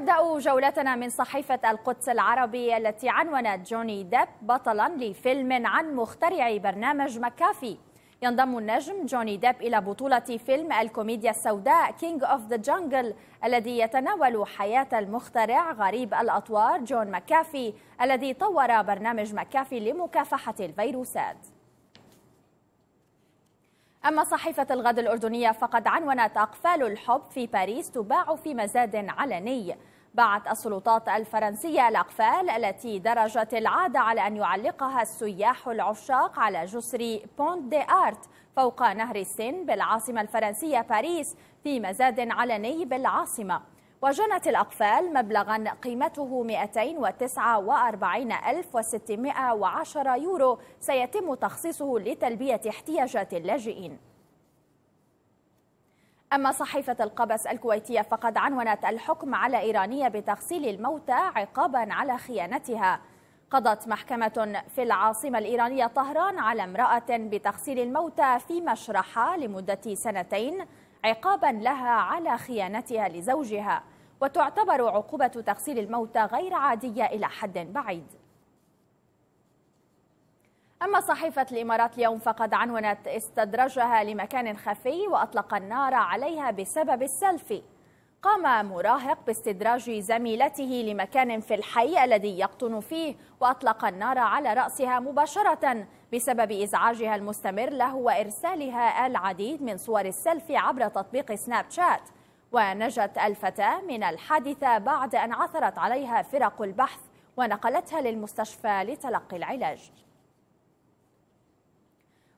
نبدأ جولتنا من صحيفة القدس العربية التي عنونت جوني ديب بطلا لفيلم عن مخترع برنامج مكافي ينضم النجم جوني ديب إلى بطولة فيلم الكوميديا السوداء كينج أوف ذا Jungle الذي يتناول حياة المخترع غريب الأطوار جون مكافي الذي طور برنامج مكافي لمكافحة الفيروسات أما صحيفة الغد الأردنية فقد عنونت أقفال الحب في باريس تباع في مزاد علني باعت السلطات الفرنسية الأقفال التي درجت العادة على أن يعلقها السياح العشاق على جسر بونت دي آرت فوق نهر السن بالعاصمة الفرنسية باريس في مزاد علني بالعاصمة وجنت الأقفال مبلغا قيمته 249610 يورو سيتم تخصيصه لتلبية احتياجات اللاجئين أما صحيفة القبس الكويتية فقد عنونت الحكم على إيرانية بتغسيل الموتى عقابا على خيانتها قضت محكمة في العاصمة الإيرانية طهران على امرأة بتغسيل الموتى في مشرحة لمدة سنتين عقابا لها على خيانتها لزوجها وتعتبر عقوبة تغسيل الموتى غير عادية إلى حد بعيد أما صحيفة الإمارات اليوم فقد عنونت استدرجها لمكان خفي وأطلق النار عليها بسبب السيلفي قام مراهق باستدراج زميلته لمكان في الحي الذي يقطن فيه وأطلق النار على رأسها مباشرة بسبب إزعاجها المستمر له وإرسالها العديد من صور السيلفي عبر تطبيق سناب شات ونجت الفتاة من الحادثة بعد أن عثرت عليها فرق البحث ونقلتها للمستشفى لتلقي العلاج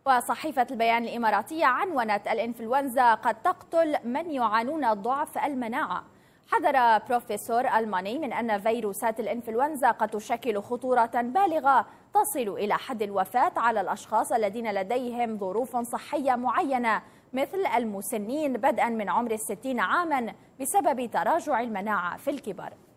وصحيفة البيان الإماراتية عنونت الإنفلونزا قد تقتل من يعانون ضعف المناعة حذر بروفيسور ألماني من أن فيروسات الإنفلونزا قد تشكل خطورة بالغة تصل إلى حد الوفاة على الأشخاص الذين لديهم ظروف صحية معينة مثل المسنين بدءا من عمر الستين عاما بسبب تراجع المناعة في الكبر